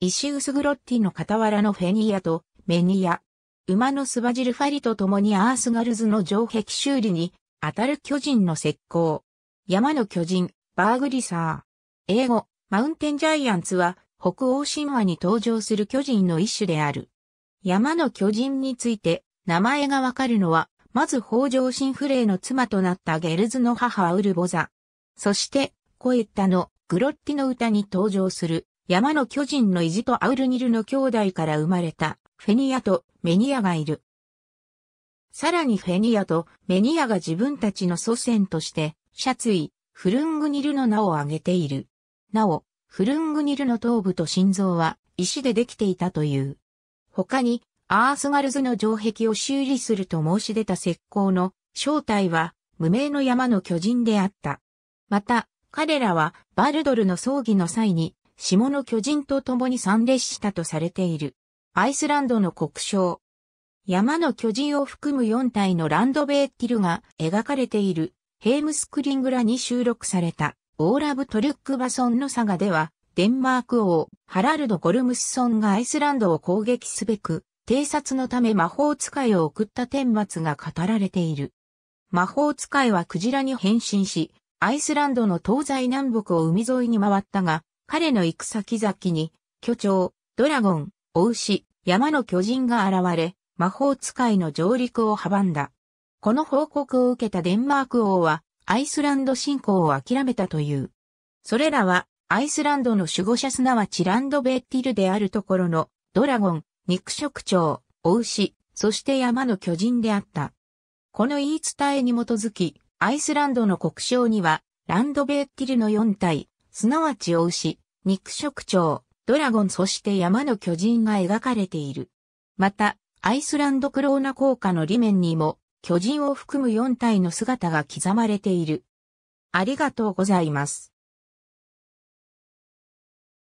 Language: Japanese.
イシウスグロッティの傍らのフェニアとメニア。馬のスバジルファリと共にアースガルズの城壁修理に当たる巨人の石膏。山の巨人、バーグリサー。英語、マウンテンジャイアンツは北欧神話に登場する巨人の一種である。山の巨人について名前がわかるのは、まず北条神フレイの妻となったゲルズの母ウルボザ。そして、コエッタのグロッティの歌に登場する山の巨人のイジとアウルニルの兄弟から生まれたフェニアとメニアがいる。さらにフェニアとメニアが自分たちの祖先として、シャツイ、フルングニルの名を挙げている。なお、フルングニルの頭部と心臓は石でできていたという。他に、アースガルズの城壁を修理すると申し出た石膏の正体は無名の山の巨人であった。また、彼らはバルドルの葬儀の際に下の巨人と共に参列したとされている。アイスランドの国章。山の巨人を含む4体のランドベーティルが描かれているヘームスクリングラに収録されたオーラブ・トリュックバソンのサガではデンマーク王ハラルド・ゴルムスソンがアイスランドを攻撃すべく偵察のため魔法使いを送った天末が語られている。魔法使いはクジラに変身し、アイスランドの東西南北を海沿いに回ったが、彼の行く先々に、巨鳥、ドラゴン、お牛、山の巨人が現れ、魔法使いの上陸を阻んだ。この報告を受けたデンマーク王は、アイスランド侵攻を諦めたという。それらは、アイスランドの守護者すなわちランドベッティルであるところの、ドラゴン、肉食鳥、お牛、そして山の巨人であった。この言い伝えに基づき、アイスランドの国章には、ランドベッティルの4体、すなわちお牛、肉食鳥、ドラゴンそして山の巨人が描かれている。また、アイスランドクローナ効果の裏面にも、巨人を含む4体の姿が刻まれている。ありがとうございます。